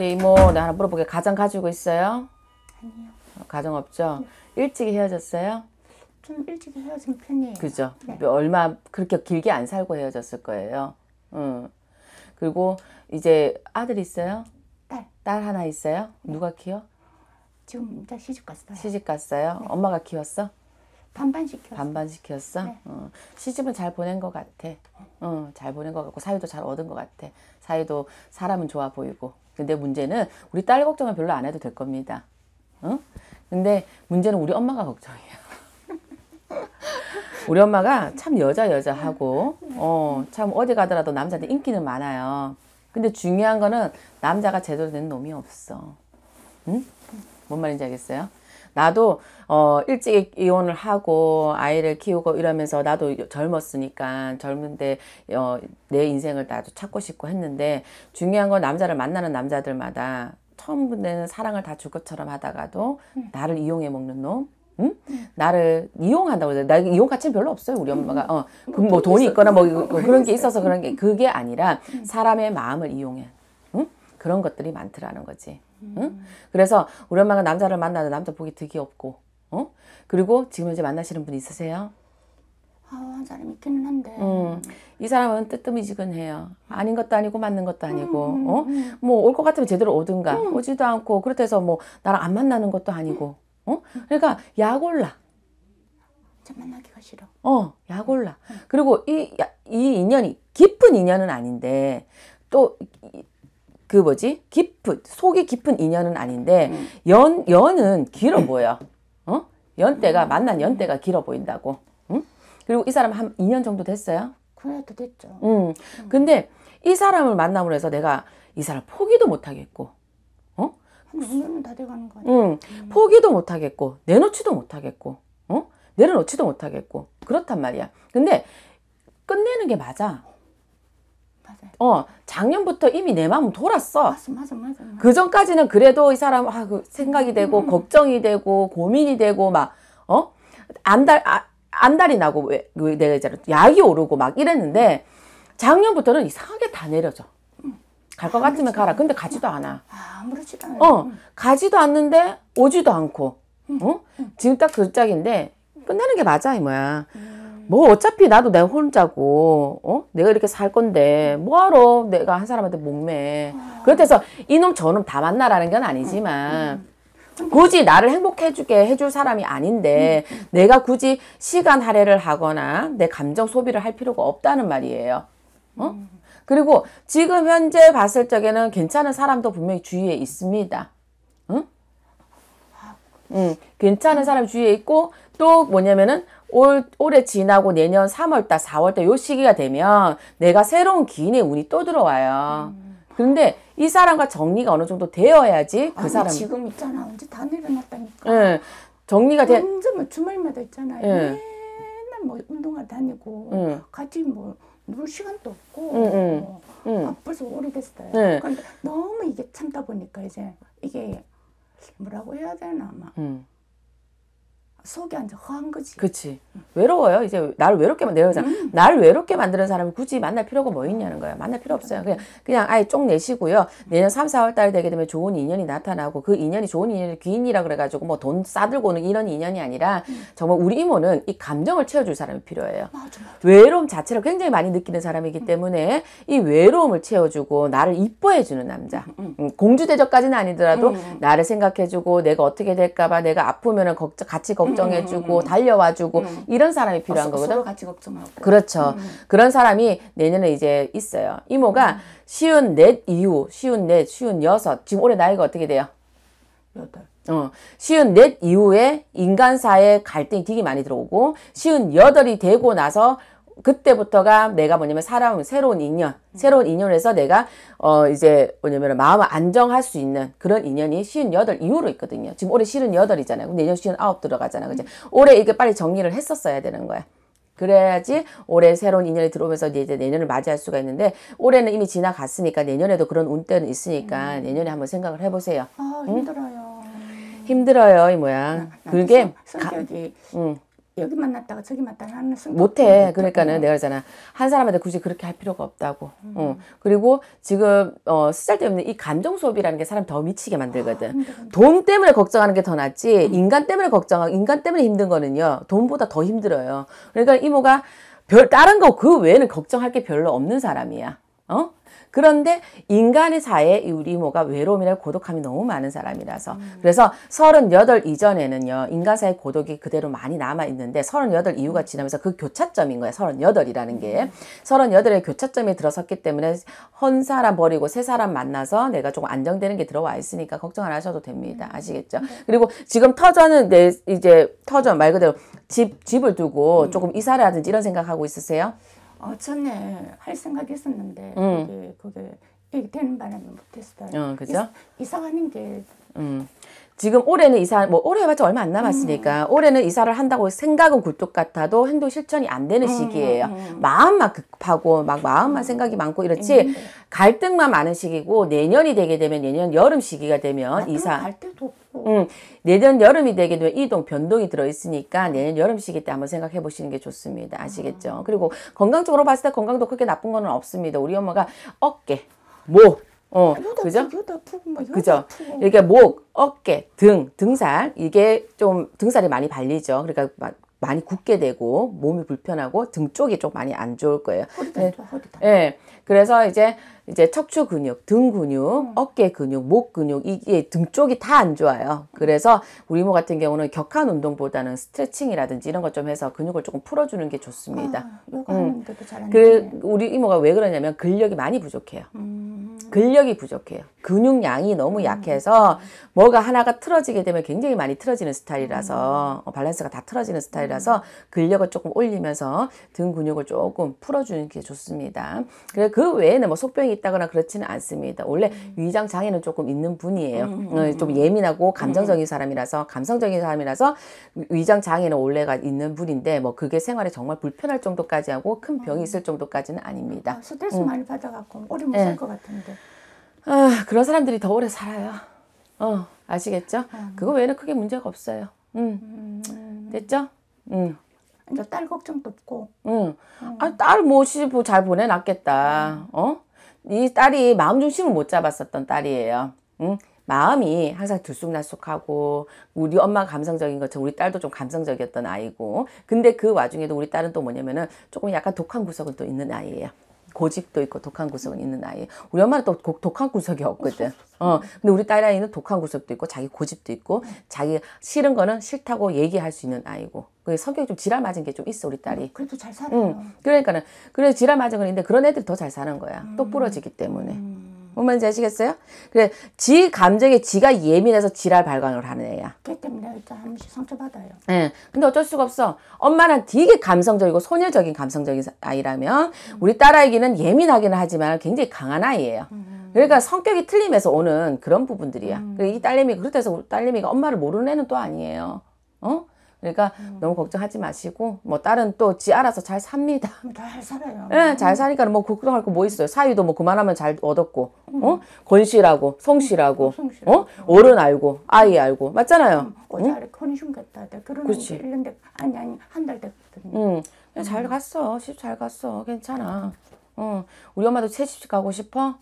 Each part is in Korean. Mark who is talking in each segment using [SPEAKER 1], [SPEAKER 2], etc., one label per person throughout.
[SPEAKER 1] 근데 이모 뭐 나 하나 물어볼게 가장 가지고 있어요? 아니요. 가정 없죠? 네. 일찍 헤어졌어요? 좀 일찍 헤어진 편이에요. 그죠? 네. 얼마 그렇게 길게 안 살고 헤어졌을 거예요. 음. 그리고 이제 아들 있어요? 딸. 딸 하나 있어요? 네. 누가 키워? 지금 시집 갔어요. 시집 갔어요? 네. 엄마가 키웠어? 반반 시켰어. 반반 시켰어? 네. 어, 시집은 잘 보낸 것 같아. 어, 잘 보낸 것 같고 사위도 잘 얻은 것 같아. 사위도 사람은 좋아 보이고. 근데 문제는 우리 딸 걱정은 별로 안 해도 될 겁니다. 응? 어? 근데 문제는 우리 엄마가 걱정이야. 우리 엄마가 참 여자 여자하고 어, 참 어디 가더라도 남자한테 인기는 많아요. 근데 중요한 거는 남자가 제대로 된 놈이 없어. 응? 뭔 말인지 알겠어요? 나도 어 일찍 이혼을 하고 아이를 키우고 이러면서 나도 젊었으니까 젊은데 어, 내 인생을 나도 찾고 싶고 했는데 중요한 건 남자를 만나는 남자들마다 처음보는 사랑을 다 줄 것처럼 하다가도 음. 나를 이용해 먹는 놈 응? 음. 나를 이용한다고 그래. 나 이용 가치는 별로 없어요. 우리 음. 엄마가 어, 뭐, 뭐 돈이 있거나 뭐, 뭐 그런 게 있어서 그런 게 그게 아니라 음. 사람의 마음을 이용해. 그런 것들이 많더라는 거지. 음. 응? 그래서 우리 엄마가 남자를 만나도 남자 보기 득이 없고, 어? 그리고 지금 이제 만나시는 분 있으세요? 아 사람 있기는 한데. 음, 이 사람은 뜨뜨미지근해요. 아닌 것도 아니고 맞는 것도 아니고, 음, 음 어? 음. 뭐올 것 같으면 제대로 오든가 음. 오지도 않고 그렇다 해서 뭐 나랑 안 만나는 것도 아니고, 어? 그러니까 약올라. 만나기가 싫어. 어, 약올라. 그리고 이, 이 인연이 깊은 인연은 아닌데 또그 뭐지 깊은 속이 깊은 인연은 아닌데 음. 연 연은 길어 음. 보여. 어? 연대가 음. 만난 연대가 길어 보인다고. 응? 그리고 이 사람 한 2년 정도 됐어요. 그래도 됐죠. 음. 근데 이 사람을 만남으로 해서 내가 이 사람 포기도 못 하겠고. 어? 한5다 돼가는 거야 응. 포기도 못 하겠고 내놓지도 못 하겠고. 어? 내려놓지도 못 하겠고. 그렇단 말이야. 근데 끝내는 게 맞아. 맞아요. 어, 작년부터 이미 내 마음 돌았어. 맞아, 맞아, 맞아. 맞아. 그 전까지는 그래도 이 사람 아, 그 생각이 음, 되고 음, 음. 걱정이 되고 고민이 되고 막 어? 안달 아, 안달이 나고 왜, 그 내가 이제 약이 오르고 막 이랬는데 작년부터는 이상하게 다 내려져. 음. 갈것 같으면 가라. 근데 가지도 않아. 아, 무렇지도 않아. 어, 가지도 않는데 오지도 않고. 응? 응. 어? 지금 딱 그 짝인데 끝나는 게 맞아 이 뭐야. 음. 뭐 어차피 나도 내가 혼자고 어? 내가 이렇게 살 건데 뭐하러 내가 한 사람한테 목매 아. 그렇다해서 이놈 저놈 다 만나라는 건 아니지만 음, 음. 굳이 나를 행복해주게 해줄 사람이 아닌데 음. 내가 굳이 시간 할애를 하거나 내 감정 소비를 할 필요가 없다는 말이에요. 어? 그리고 지금 현재 봤을 적에는 괜찮은 사람도 분명히 주위에 있습니다. 응? 아. 응, 괜찮은 사람 주위에 있고 또 뭐냐면은 올, 올해 지나고 내년 3월달, 4월달 요 시기가 되면 내가 새로운 기인의 운이 또 들어와요. 음. 근데 이 사람과 정리가 어느 정도 되어야지 그 아니, 사람 지금 있잖아 언제 다 일어났다니까. 예. 정리가 돼. 완전 뭐 주말마다 있잖아 예. 맨날 뭐 운동화 다니고 음. 같이 뭐놀 시간도 없고 음, 음. 뭐. 아, 음. 벌써 오래됐어요. 예. 그런데 그러니까 너무 이게 참다 보니까 이제 이게 뭐라고 해야 되나 막. 음. 속이 안 허한 거지. 그치. 외로워요. 이제 나를 외롭게 만들어서 음. 나를 외롭게 만드는 사람을 굳이 만날 필요가 뭐 있냐는 거예 만날 필요 없어요. 그냥 그냥 아예 쫑 내시고요. 내년 3, 4월 달 되게 되면 좋은 인연이 나타나고 그 인연이 좋은 인연이 귀인이라 그래가지고 뭐 돈 싸들고 오는 이런 인연이 아니라 음. 정말 우리 이모는 이 감정을 채워줄 사람이 필요해요. 맞아, 맞아. 외로움 자체를 굉장히 많이 느끼는 사람이기 음. 때문에 이 외로움을 채워주고 나를 이뻐해주는 남자. 음. 공주 대접까지는 아니더라도 음. 나를 생각해주고 내가 어떻게 될까봐 내가 아프면은 걱정 같이 걱정 걱정해주고 음, 음, 음, 달려와주고 이런 사람이 필요한 거거든. 같이 걱정하고. 그렇죠. 그런 사람이 내년에 이제 있어요. 이모가 쉬운 넷 이후 쉬운 넷 쉬운 여섯 지금 올해 나이가 어떻게 돼요? 여덟. 어, 넷 이후에 인간사의 갈등이 되게 많이 들어오고, 쉬운 여덟이 되고 나서 그때부터가 내가 뭐냐면 사람 새로운 인연, 음. 새로운 인연에서 내가 어 이제 뭐냐면 마음을 안정할 수 있는 그런 인연이 58 이후로 있거든요. 지금 올해 쉬8이잖아요 내년 59 들어가잖아, 그죠? 음. 올해 이게 빨리 정리를 했었어야 되는 거야. 그래야지 올해 새로운 인연이 들어오면서 이제 내년을 맞이할 수가 있는데 올해는 이미 지나갔으니까 내년에도 그런 운때는 있으니까 음. 내년에 한번 생각을 해보세요. 아 힘들어요. 응? 힘들어요, 이 뭐야. 그게 가, 음. 여기 만났다가 저기 만났다가 하는 순간 못해. 그러니까는 내가 그러잖아. 한 사람한테 굳이 그렇게 할 필요가 없다고. 음. 어. 그리고 지금 어, 쓰잘데없는 이 감정 소비라는 게 사람 더 미치게 만들거든. 아, 돈 때문에 걱정하는 게 더 낫지. 음. 인간 때문에 걱정하고 인간 때문에 힘든 거는요. 돈보다 더 힘들어요. 그러니까 이모가 별 다른 거 그 외에는 걱정할 게 별로 없는 사람이야. 어? 그런데 인간의 사회에 우리 이모가 외로움이나 고독함이 너무 많은 사람이라서 음. 그래서 38 이전에는요. 인간 사회 고독이 그대로 많이 남아 있는데 38 이후가 음. 지나면서 그 교차점인 거예요. 38이라는 게. 38의 음. 교차점이 들어섰기 때문에 헌 사람 버리고 새 사람 만나서 내가 조금 안정되는 게 들어와 있으니까 걱정 안 하셔도 됩니다. 음. 아시겠죠? 네. 그리고 지금 터전은 내 이제 터전 말 그대로 집 집을 두고 조금 이사를 하든지 이런 생각하고 있으세요? 어, 전에 할 생각했었는데 음. 그게, 그게 되는 바람에 못했어요. 어, 그죠? 이사, 가 게. 음. 지금 올해는 이사 뭐 올해 해봤자 얼마 안 남았으니까 음. 올해는 이사를 한다고 생각은 굴뚝 같아도 행동 실천이 안 되는 음, 시기예요. 음, 음. 마음만 급하고 막 마음만 음. 생각이 많고 이렇지 갈등만 많은 시기고 내년이 되게 되면 내년 여름 시기가 되면 아, 이사 갈등도 음, 내년 여름이 되게 되면 이동 변동이 들어있으니까 내년 여름 시기 때 한번 생각해 보시는 게 좋습니다. 아시겠죠? 아. 그리고 건강적으로 봤을 때 건강도 크게 나쁜 거는 없습니다. 우리 엄마가 어깨, 목, 어, 아, 그죠? 그죠? 이렇게 그러니까 목, 어깨, 등, 등살 이게 좀 등살이 많이 발리죠. 그러니까 막 많이 굳게 되고 몸이 불편하고 등 쪽이 좀 많이 안 좋을 거예요. 허리 다 네. 허리 다. 네. 그래서 이제 이제 척추 근육, 등 근육, 음. 어깨 근육, 목 근육 이게 등 쪽이 다 안 좋아요. 그래서 우리 모 같은 경우는 격한 운동보다는 스트레칭이라든지 이런 것 좀 해서 근육을 조금 풀어주는 게 좋습니다. 아, 음. 그 우리 이모가 왜 그러냐면 근력이 많이 부족해요. 음. 근력이 부족해요. 근육량이 너무 음. 약해서 뭐가 하나가 틀어지게 되면 굉장히 많이 틀어지는 스타일이라서 음. 어, 밸런스가 다 틀어지는 스타일이라서 근력을 조금 올리면서 등 근육을 조금 풀어주는 게 좋습니다. 그래 그 외에는 뭐 속병이 있다거나 그렇지는 않습니다. 원래 음. 위장 장애는 조금 있는 분이에요. 음. 음, 음 어, 좀 예민하고 감정적인 사람이라서 감성적인 사람이라서 위장 장애는 원래가 있는 분인데 뭐 그게 생활에 정말 불편할 정도까지 하고 큰 병이 어. 있을 정도까지는 아닙니다. 아, 스트레스 많이 받아갖고 오래 못 예. 살것 네. 같은데. 아 그런 사람들이 더 오래 살아요. 어 아시겠죠? 음. 그거 외에는 크게 문제가 없어요. 음. 음. 됐죠? 음. 이제 딸 걱정도 없고. 응. 음. 아, 딸 모시고 잘 보내놨겠다. 어? 이 딸이 마음 중심을 못 잡았었던 딸이에요. 응? 마음이 항상 들쑥날쑥하고 우리 엄마 감성적인 것처럼 우리 딸도 좀 감성적이었던 아이고 근데 그 와중에도 우리 딸은 또 뭐냐면은 조금 약간 독한 구석은 또 있는 아이예요. 고집도 있고 독한 구석은 있는 아이. 우리 엄마는 또 독한 구석이 없거든. 어, 근데 우리 딸 아이는 독한 구석도 있고 자기 고집도 있고 자기 싫은 거는 싫다고 얘기할 수 있는 아이고. 그 성격이 좀 지랄 맞은 게 좀 있어 우리 딸이. 그래도 잘 살아요. 응. 그러니까는 그래서 지랄 맞은 건데 있는 그런 애들이 더 잘 사는 거야. 똑부러지기 음. 때문에. 뭔 말인지 아시겠어요? 그래, 지 감정에 지가 예민해서 지랄 발광을 하는 애야. 걔 때문에 일단 한 번씩 상처받아요. 예. 네. 근데 어쩔 수가 없어. 엄마는 되게 감성적이고 소녀적인 감성적인 아이라면 음. 우리 딸아이기는 예민하기는 하지만 굉장히 강한 아이예요. 음. 그러니까 성격이 틀림에서 오는 그런 부분들이야. 음. 이딸내미그렇다 해서 딸내미가 엄마를 모르는 애는 또 아니에요. 어? 그러니까 음. 너무 걱정하지 마시고 뭐 딸은 또 지 알아서 잘 삽니다. 음, 잘 살아요. 네, 잘 사니까 뭐 걱정할 그, 거뭐 그 있어요. 사위도 뭐 그만하면 잘 얻었고, 음. 어? 건실하고 성실하고, 음, 성실하고. 음, 어? 어른 알고 아이 알고 맞잖아요. 고자리 음, 응? 컨슘 갖다 대. 그런 그렇지. 1년 아니 아니 한 달 됐거든요. 음, 잘 갔어. 시잘 갔어. 괜찮아. 어, 우리 엄마도 채집 가고 싶어?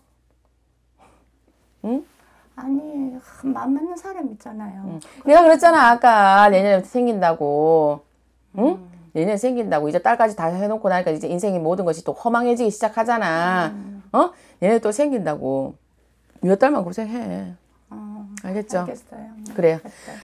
[SPEAKER 1] 응? 아니 참 마음 맞는 사람 있잖아요. 응. 음. 내가 그랬잖아 아까 내년에 생긴다고. 응? 음. 내년 생긴다고 이제 딸까지 다 해놓고 나니까 이제 인생의 모든 것이 또 허망해지기 시작하잖아. 음. 어? 내년또 생긴다고 몇 달만 고생해. 어, 알겠죠? 알겠어요. 네, 그래요. 알겠어요.